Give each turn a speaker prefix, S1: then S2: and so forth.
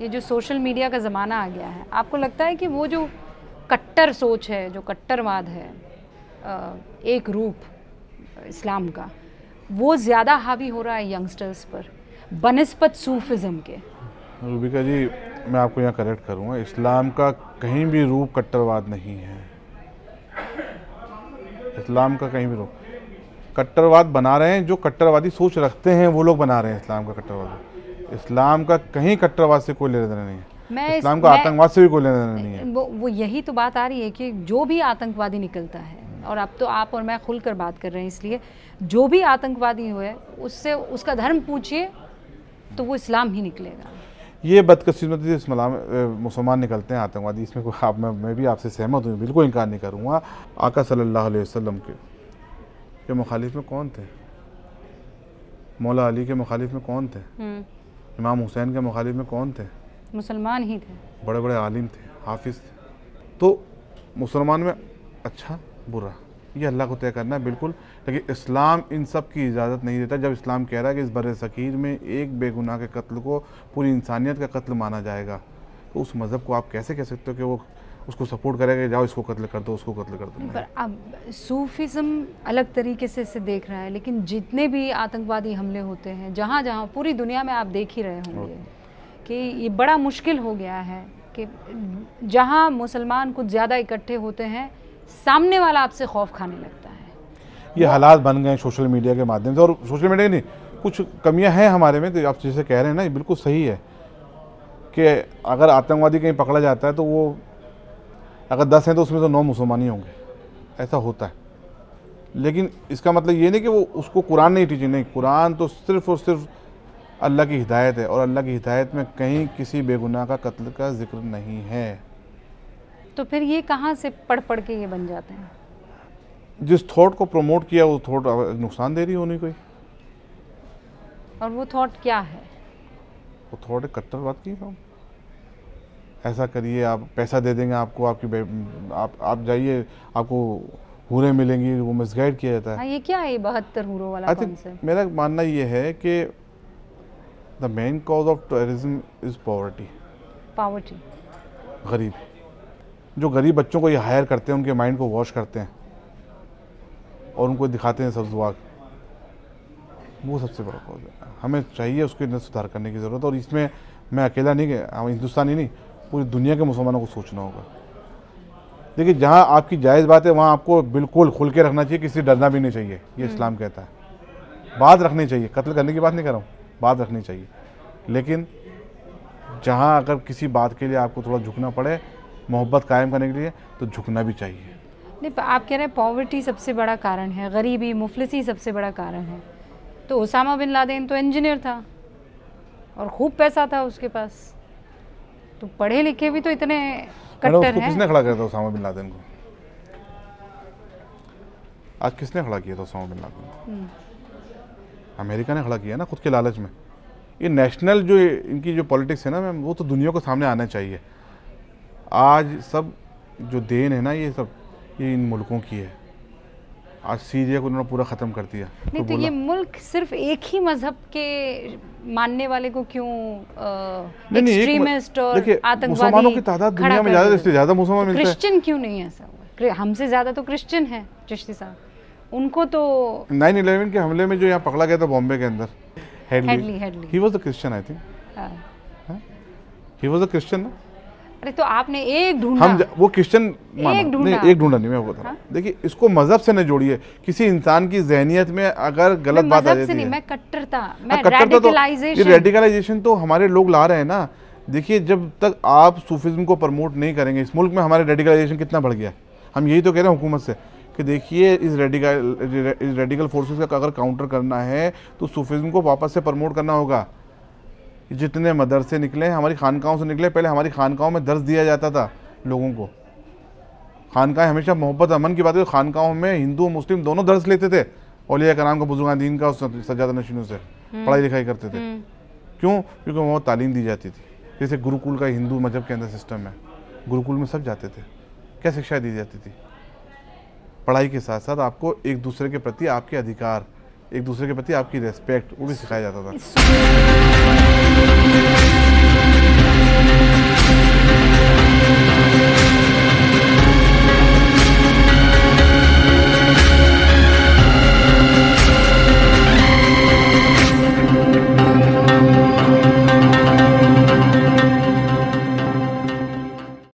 S1: ये जो social media का ज़माना आ गया है आपको लगता है कि वो जो कट्टर सोच है जो कट्टरवाद है एक रूप इस्लाम का वो ज़्यादा हावी हो रहा है यंगस्टर्स पर बनस्पत सूफिज़म के
S2: रूबिका जी मैं आपको यहाँ करेक्ट करूँगा इस्लाम का कहीं भी रूप कट्टरवाद नहीं है इस्लाम का कहीं भी रूप कट्टरवाद बना रहे हैं जो कट्टरवादी सोच रखते हैं वो लोग बना रहे हैं इस्लाम का कट्टरवाद इस्लाम का कहीं कट्टरवाद से कोई लेना देना नहीं है
S1: मैं इस्लाम का आतंकवाद
S2: से भी कोई लेना देना नहीं है
S1: वो वो यही तो बात आ रही है कि जो भी आतंकवादी निकलता है और अब तो आप और मैं खुलकर बात कर रहे हैं इसलिए जो भी आतंकवादी हुए उससे उसका धर्म पूछिए तो वो इस्लाम ही निकलेगा
S2: ये बदकस्मती इस्लाम मुसलमान निकलते हैं आतंकवादी इसमें कोई आप मैं, मैं भी आपसे सहमत हूँ बिल्कुल इनकार नहीं करूँगा आका सल्लल्लाहु अलैहि वसल्लम के के मुखालिफ में कौन थे मौला अली के मुखालिफ में कौन थे हम्म। इमाम हुसैन के मुखालिफ में कौन थे
S1: मुसलमान ही थे
S2: बड़े बड़े आलिम थे हाफिज थे तो मुसलमान में अच्छा बुरा ये अल्लाह को तय करना है बिल्कुल लेकिन इस्लाम इन सब की इजाज़त नहीं देता जब इस्लाम कह रहा है कि इस बर सकीर में एक बेगुनाह के कत्ल को पूरी इंसानियत का कत्ल माना जाएगा तो उस मज़हब को आप कैसे कह सकते हो कि वो उसको सपोर्ट करेगा जाओ इसको कत्ल कर दो उसको कत्ल कर दो पर
S1: अब सूफिज़म अलग तरीके से इसे देख रहा है लेकिन जितने भी आतंकवादी हमले होते हैं जहाँ जहाँ पूरी दुनिया में आप देख ही रहे होंगे कि ये बड़ा मुश्किल हो गया है कि जहाँ मुसलमान कुछ ज़्यादा इकट्ठे होते हैं सामने वाला आपसे खौफ खाने लगता
S2: है ये हालात बन गए सोशल मीडिया के माध्यम से और सोशल मीडिया नहीं कुछ कमियां हैं हमारे में तो आप जैसे कह रहे हैं ना ये बिल्कुल सही है कि अगर आतंकवादी कहीं पकड़ा जाता है तो वो अगर दस हैं तो उसमें तो नौ मुसलमान ही होंगे ऐसा होता है लेकिन इसका मतलब ये नहीं कि वो उसको कुरान नहीं टीचिंग नहीं कुरान तो सिर्फ़ और सिर्फ अल्लाह की हिदायत है और अल्लाह की हिदायत में कहीं किसी बेगुनाह का कत्ल का जिक्र नहीं है
S1: तो फिर ये कहाँ से पढ़ पढ़ के ये बन जाते हैं
S2: जिस थॉट को प्रमोट किया वो थॉट नुकसान दे रही होनी कोई
S1: और वो थॉट क्या है
S2: वो थॉट कट्टरवाद की है ऐसा करिए आप पैसा दे देंगे आपको आपकी आप आप जाइए आपको हुरें मिलेंगी वो मिसगाइड किया जाता है हाँ,
S1: ये क्या है बहत्तर हुरों वाला कॉन्सेप्ट
S2: मेरा मानना ये है कि the main cause of terrorism is poverty poverty गरीब जो गरीब बच्चों को ये हायर करते हैं उनके माइंड को वॉश करते हैं और उनको दिखाते हैं सब्जुआ वो सबसे बड़ा कॉज है हमें चाहिए उसके अंदर सुधार करने की ज़रूरत और इसमें मैं अकेला नहीं गया हिंदुस्तानी नहीं पूरी दुनिया के मुसलमानों को सोचना होगा देखिए जहाँ आपकी जायज़ बात है वहाँ आपको बिल्कुल खुल के रखना चाहिए किसी डरना भी नहीं चाहिए ये हम्म। इस्लाम कहता है बात रखनी चाहिए कत्ल करने की बात नहीं कर रहा हूँ बात रखनी चाहिए लेकिन जहाँ अगर किसी बात के लिए आपको थोड़ा झुकना पड़े मोहब्बत कायम करने के लिए तो झुकना भी चाहिए
S1: नहीं आप कह रहे हैं पॉवर्टी सबसे बड़ा कारण है गरीबी मुफलिसी सबसे बड़ा कारण है तो उसामा बिन लादेन तो इंजीनियर था और खूब पैसा था उसके पास तो पढ़े लिखे भी तो इतने कट्टर हैं किसने
S2: खड़ा किया था उसामा बिन लादेन को आज किसने खड़ा किया था उसामा बिन लादेन हम्म। अमेरिका ने खड़ा किया ना खुद के लालच में ये नेशनल जो इनकी जो पॉलिटिक्स है ना मैम वो तो दुनिया को सामने आना चाहिए आज सब जो देन है ना ये सब ये इन मुल्कों की है आज सीरिया को उन्होंने पूरा ख़त्म कर दिया नहीं तो, तो ये
S1: मुल्क सिर्फ एक ही मज़हब के मानने वाले को क्यों एक्सट्रीमिस्ट और आतंकवादी की तादाद दुनिया में ज़्यादा इससे
S2: ज़्यादा मुसलमान मिलते क्रिश्चियन
S1: क्यों नहीं है सर हमसे ज़्यादा तो क्रिश्चियन है चिश्ती साहब उनको तो
S2: नाइन इलेवन के हमले में जो यहाँ पकड़ा गया था बॉम्बे के अंदर Headley Headley he was a Christian I
S1: think
S2: he was a Christian ना
S1: अरे तो आपने एक ढूंढा हम
S2: वो क्रिश्चियन एक नहीं एक ढूंढा नहीं मैं बता रहा हाँ। देखिए इसको मजहब से नहीं जोड़िए किसी इंसान की जहनीत में अगर गलत बात आ जाती है
S1: मैं कट्टरता हाँ, मैं रेडिकलाइजेशन तो,
S2: रेडिकलाइजेशन तो हमारे लोग ला रहे हैं ना देखिए जब तक आप सूफिज्म को प्रमोट नहीं करेंगे इस मुल्क में हमारे रेडिकलाइजेशन कितना बढ़ गया हम यही तो कह रहे हैं हुकूमत से कि देखिए इस रेडिकल इस रेडिकल फोर्सेस का अगर काउंटर करना है तो सूफिज्म को वापस से प्रमोट करना होगा जितने मदरसे निकले हमारी खानकाओं से निकले पहले हमारी खानकाओं में दर्ज दिया जाता था लोगों को खानका हमेशा मोहब्बत अमन की बात है खानकाओं में हिंदू मुस्लिम दोनों दर्ज लेते थे औलिया कराम का बुजुर्ग दीन का सजादा नशीनों से हम्म। पढ़ाई लिखाई करते थे हम्म। क्यों क्योंकि वहाँ तालीम दी जाती थी जैसे गुरुकुल का हिंदू मजहब के अंदर सिस्टम है गुरुकुल में सब जाते थे क्या शिक्षा दी जाती थी पढ़ाई के साथ साथ आपको एक दूसरे के प्रति आपके अधिकार एक दूसरे के प्रति आपकी रेस्पेक्ट वो भी सिखाया जाता था